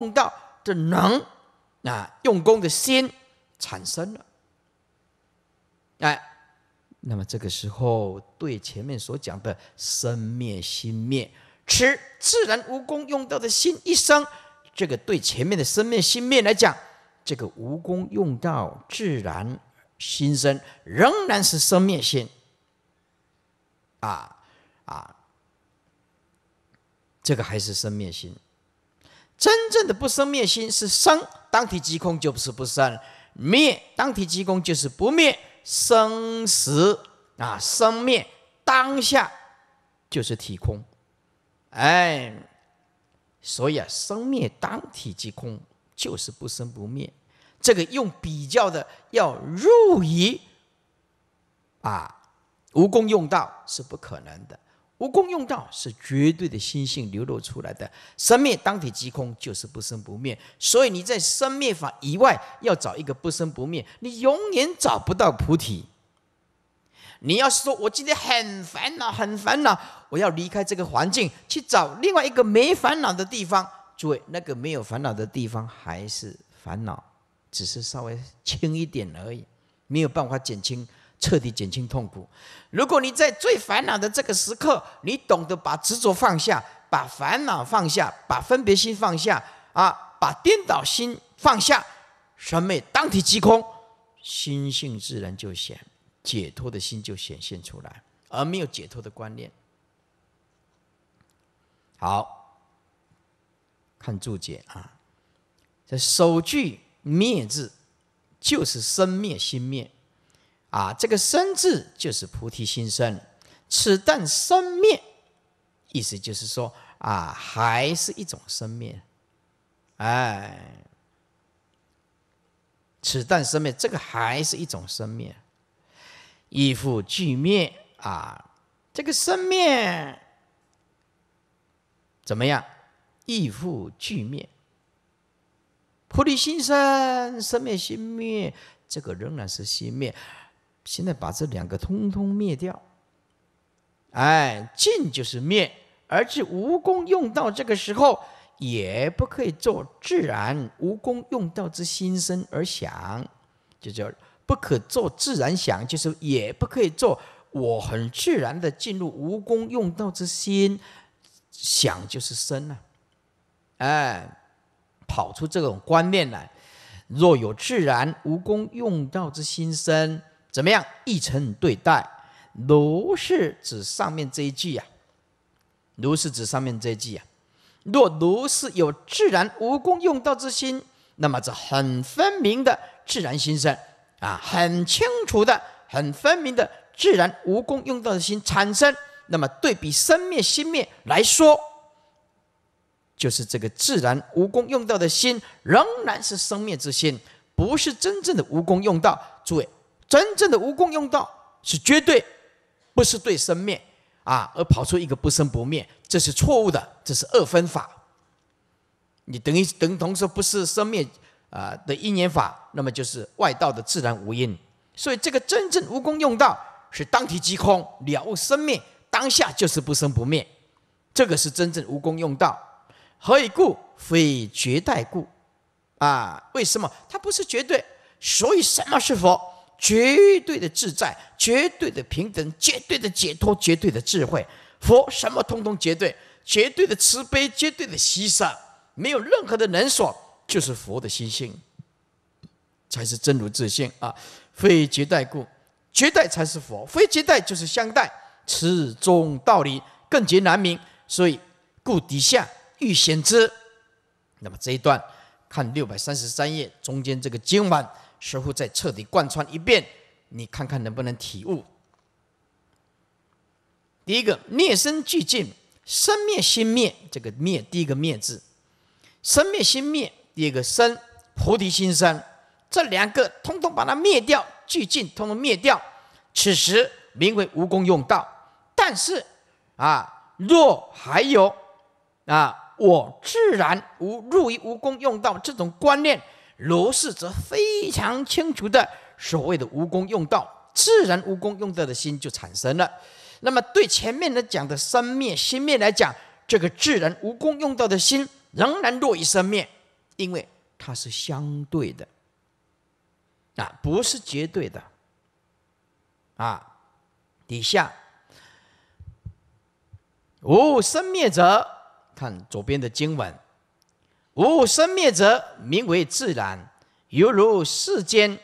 用到的能，啊，用功的心产生了。哎，那么这个时候对前面所讲的生灭心灭，持自然无功用到的心一生，这个对前面的生灭心灭来讲，这个无功用到自然心生仍然是生灭心。啊啊，这个还是生灭心。真正的不生灭心是生当体即空，就不是不生；灭当体即空就是不灭生死啊，生灭当下就是体空。哎，所以啊，生灭当体即空就是不生不灭。这个用比较的要入于啊无功用道是不可能的。无功用道是绝对的心性流露出来的，生灭当体即空，就是不生不灭。所以你在生灭法以外要找一个不生不灭，你永远找不到菩提。你要是说，我今天很烦恼，很烦恼，我要离开这个环境，去找另外一个没烦恼的地方。诸位，那个没有烦恼的地方还是烦恼，只是稍微轻一点而已，没有办法减轻。彻底减轻痛苦。如果你在最烦恼的这个时刻，你懂得把执着放下，把烦恼放下，把分别心放下，啊，把颠倒心放下，审美当体即空，心性自然就显，解脱的心就显现出来，而没有解脱的观念。好，看注解啊，这首句灭字，就是生灭心灭。啊，这个生字就是菩提心生，此但生灭，意思就是说啊，还是一种生灭，哎，此但生灭，这个还是一种生灭，亦复俱灭啊，这个生灭怎么样？亦复俱灭，菩提心生，生灭熄灭，这个仍然是熄灭。现在把这两个通通灭掉，哎，尽就是灭，而且无功用到这个时候也不可以做自然，无功用道之心生而想，就叫不可做自然想，就是也不可以做我很自然的进入无功用道之心，想就是生了，哎，跑出这种观念来，若有自然无功用道之心生。怎么样？一诚对待，如是指上面这一句呀？如是指上面这一句呀？若如是有自然无功用道之心，那么这很分明的自然心生啊，很清楚的、很分明的自然无功用道的心产生。那么对比生灭心灭来说，就是这个自然无功用道的心仍然是生灭之心，不是真正的无功用道。诸位。真正的无功用道是绝对，不是对生灭啊，而跑出一个不生不灭，这是错误的，这是二分法。你等于等同说不是生灭啊的因缘法，那么就是外道的自然无因。所以这个真正无功用道是当体即空了悟生灭，当下就是不生不灭，这个是真正无功用道。何以故？非绝代故啊？为什么？它不是绝对，所以什么是佛？绝对的自在，绝对的平等，绝对的解脱，绝对的智慧。佛什么通通绝对，绝对的慈悲，绝对的牺牲，没有任何的能所，就是佛的心性，才是真如自性啊。非绝代故，绝代才是佛，非绝代就是相代，此中道理更觉难明。所以故底下欲显之，那么这一段看六百三十三页中间这个经文。随后再彻底贯穿一遍，你看看能不能体悟？第一个灭生俱尽，生灭心灭，这个灭第一个灭字，生灭心灭，第二个生菩提心生，这两个通通把它灭掉，俱尽通通灭掉。此时名为无功用道。但是，啊，若还有啊，我自然无入于无功用道这种观念。罗氏则非常清楚的，所谓的无功用道，自然无功用道的心就产生了。那么，对前面的讲的生灭、心灭来讲，这个自然无功用道的心仍然落于生灭，因为它是相对的啊，不是绝对的啊。底下无生灭者，看左边的经文。无生灭者，名为自然；犹如世间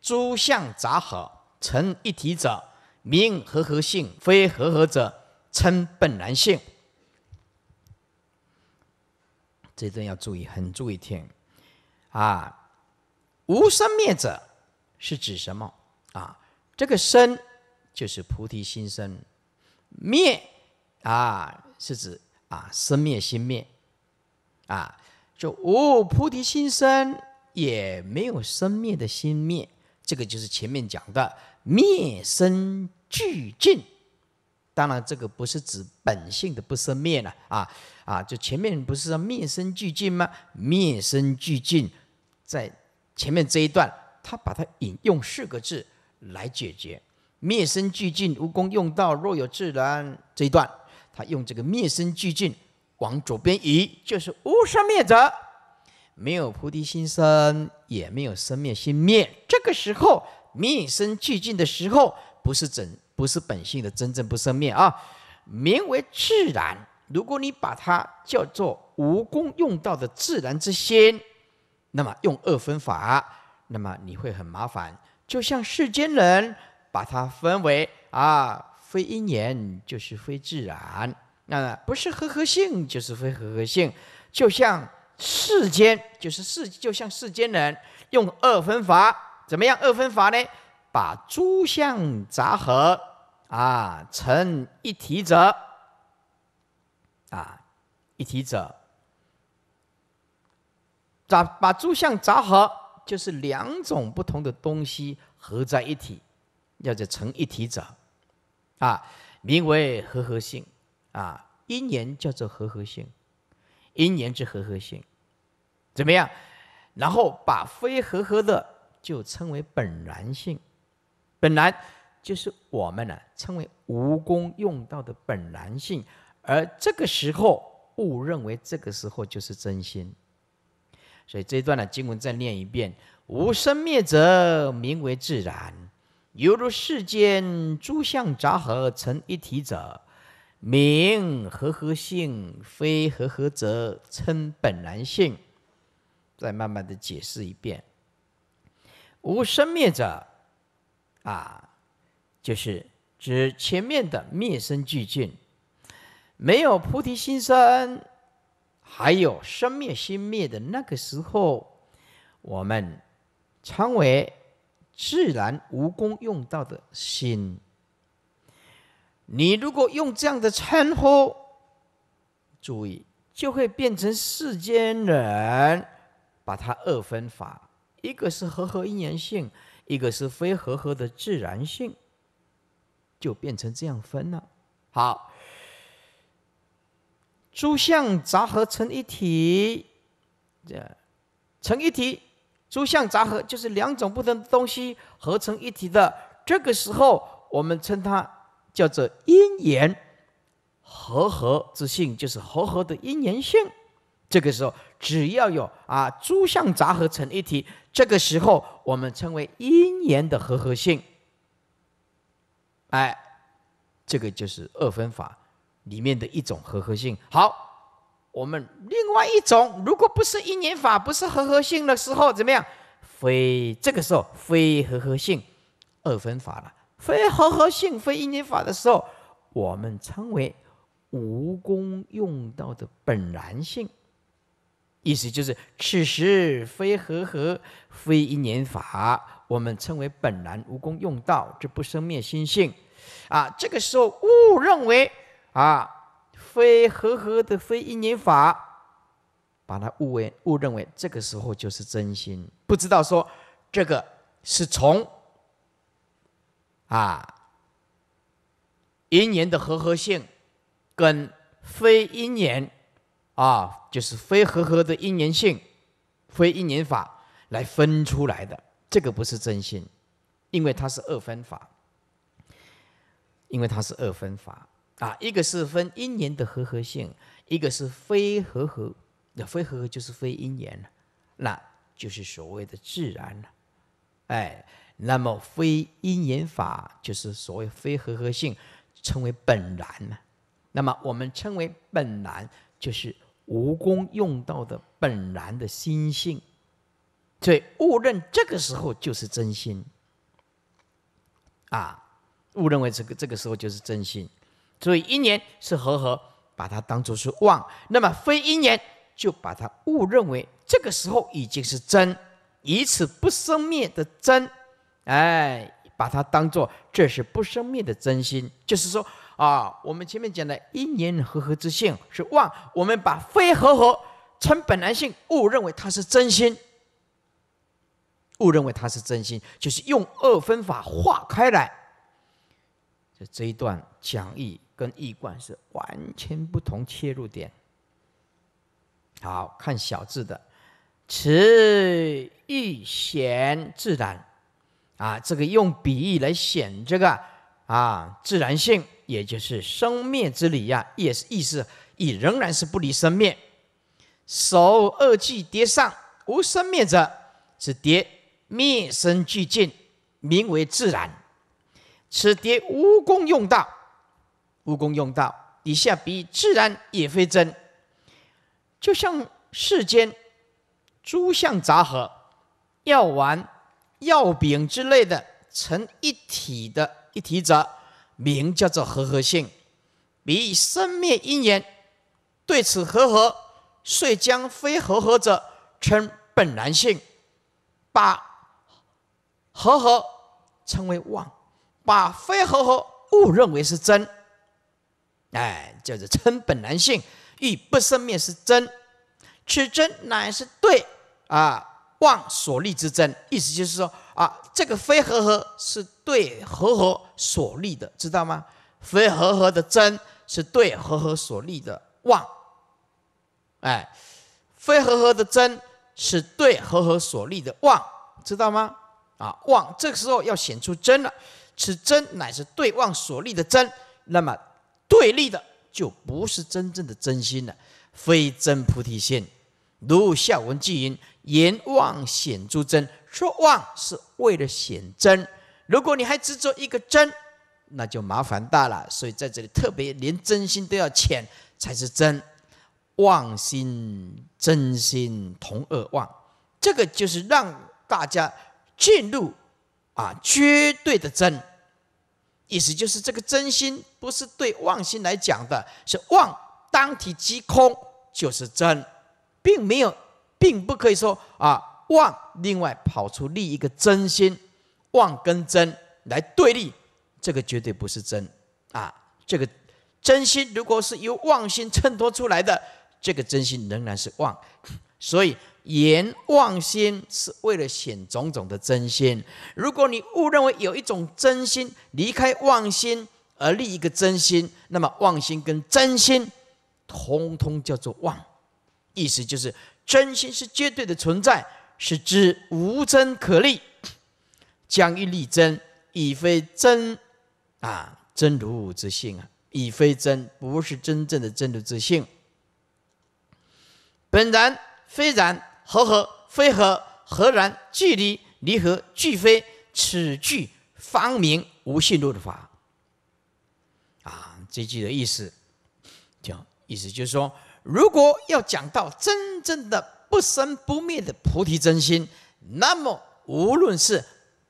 诸相杂合成一体者，名合合性；非合合者，称本然性。这段要注意，很注意听啊！无生灭者是指什么啊？这个生就是菩提心生，灭啊是指啊生灭心灭啊。就哦，菩提心生也没有生灭的心灭，这个就是前面讲的灭生俱尽。当然，这个不是指本性的不生灭了啊啊！就前面不是说灭生俱尽吗？灭生俱尽，在前面这一段，他把它引用四个字来解决：灭生俱尽。无功用道，若有自然这一段，他用这个灭生俱尽。往左边移，就是无生灭者，没有菩提心生，也没有生灭心灭。这个时候灭生俱尽的时候，不是真，不是本性的真正不生灭啊，名为自然。如果你把它叫做无功用道的自然之心，那么用二分法，那么你会很麻烦。就像世间人把它分为啊，非因缘就是非自然。那不是合合性，就是非合合性。就像世间，就是世，就像世间人用二分法，怎么样？二分法呢？把诸相杂合啊，成一体者啊，一体者。把把诸相杂合，就是两种不同的东西合在一起，叫做成一体者啊，名为合合性。啊，因缘叫做合合性，因缘之合合性，怎么样？然后把非合合的就称为本然性，本然就是我们呢称为无功用道的本然性，而这个时候误认为这个时候就是真心。所以这一段呢，经文再念一遍：无生灭者名为自然，犹如世间诸相杂合成一体者。名和合性，非和合则称本然性。再慢慢的解释一遍。无生灭者，啊，就是指前面的灭生俱尽，没有菩提心生，还有生灭心灭的那个时候，我们称为自然无功用道的心。你如果用这样的称呼，注意就会变成世间人把它二分法：一个是合合因缘性，一个是非合合的自然性，就变成这样分了。好，诸相杂合成一体，这成一体，诸相杂合就是两种不同的东西合成一体的。这个时候，我们称它。叫做因缘合合之性，就是合合的因缘性。这个时候，只要有啊诸相杂合成一体，这个时候我们称为因缘的合合性。哎，这个就是二分法里面的一种合合性。好，我们另外一种，如果不是因缘法，不是合合性的时候，怎么样？非这个时候非合合性，二分法了。非合合性、非一念法的时候，我们称为无功用道的本然性。意思就是，此时非合合、非一念法，我们称为本然无功用道，这不生灭心性。啊，这个时候误认为啊，非合合的非一念法，把它误为误认为，这个时候就是真心，不知道说这个是从。啊，因缘的合合性，跟非因缘，啊，就是非合合的因缘性，非因缘法来分出来的，这个不是真心，因为它是二分法，因为它是二分法啊，一个是分因缘的合合性，一个是非合合，那非合合就是非因缘了，那就是所谓的自然了，哎。那么非因缘法就是所谓非合合性，称为本然嘛。那么我们称为本然，就是无功用道的本然的心性。所以误认这个时候就是真心，啊，误认为这个这个时候就是真心。所以因年是合合，把它当作是妄。那么非因年，就把它误认为这个时候已经是真，以此不生灭的真。哎，把它当做这是不生灭的真心，就是说啊，我们前面讲的因缘和合之性是妄，我们把非和合成本来性误认为它是真心，误认为它是真心，就是用二分法化开来。这这一段讲义跟义贯是完全不同切入点。好看小字的，此一闲自然。啊，这个用比喻来显这个啊自然性，也就是生灭之理呀，也是意思也仍然是不离生灭。首二俱叠上，无生灭者，此叠灭生俱尽，名为自然。此叠无功用道，无功用道，以下比自然也非真。就像世间诸相杂合，药丸药饼之类的成一体的一体者，名叫做合合性，以生灭因缘对此合合，遂将非合合者称本然性，把合合称为妄，把非合合误认为是真，哎，就是称本然性欲不生灭是真，取真乃是对啊。妄所立之真，意思就是说啊，这个非合合是对合合所立的，知道吗？非合合的真是对合合所立的妄，哎，非合合的真是对合合所立的妄，知道吗？啊，妄这个时候要显出真了，此真乃是对妄所立的真，那么对立的就不是真正的真心了，非真菩提心。如下文记云：言妄显诸真，说妄是为了显真。如果你还执着一个真，那就麻烦大了。所以在这里特别连真心都要浅才是真妄心真心同恶妄。这个就是让大家进入啊绝对的真，意思就是这个真心不是对妄心来讲的，是妄当体即空就是真。并没有，并不可以说啊，妄另外跑出另一个真心妄跟真来对立，这个绝对不是真啊。这个真心如果是由妄心衬托出来的，这个真心仍然是妄。所以言妄心是为了显种种的真心。如果你误认为有一种真心离开妄心而立一个真心，那么妄心跟真心通通叫做妄。意思就是，真心是绝对的存在，是之无真可立。将欲立真，已非真啊！真如之性啊，已非真，不是真正的真如之性。本然非然，合合非合，何然距离离合俱非？此句方明无性路的法啊！这句的意思，讲意思就是说。如果要讲到真正的不生不灭的菩提真心，那么无论是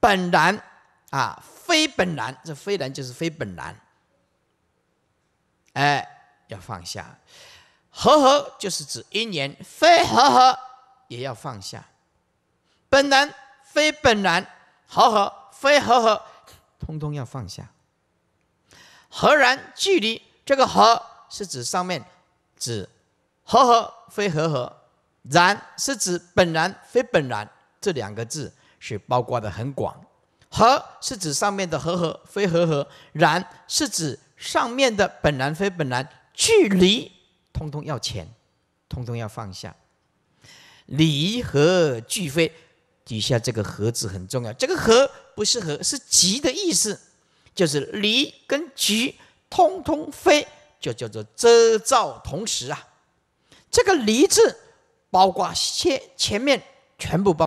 本然啊、非本然，这非然就是非本然，哎，要放下；合合就是指因缘，非合合也要放下；本然、非本然、合合、非合合，通通要放下；合然距离，这个合是指上面指。和合非和合，然是指本然非本然，这两个字是包括的很广。和是指上面的和合非和合，然是指上面的本然非本然。距离通通要钱，通通要放下，离合俱非。底下这个合字很重要，这个合不是合，是即”的意思，就是离跟集通通非，就叫做遮照同时啊。这个“离”字，包括前前面全部包。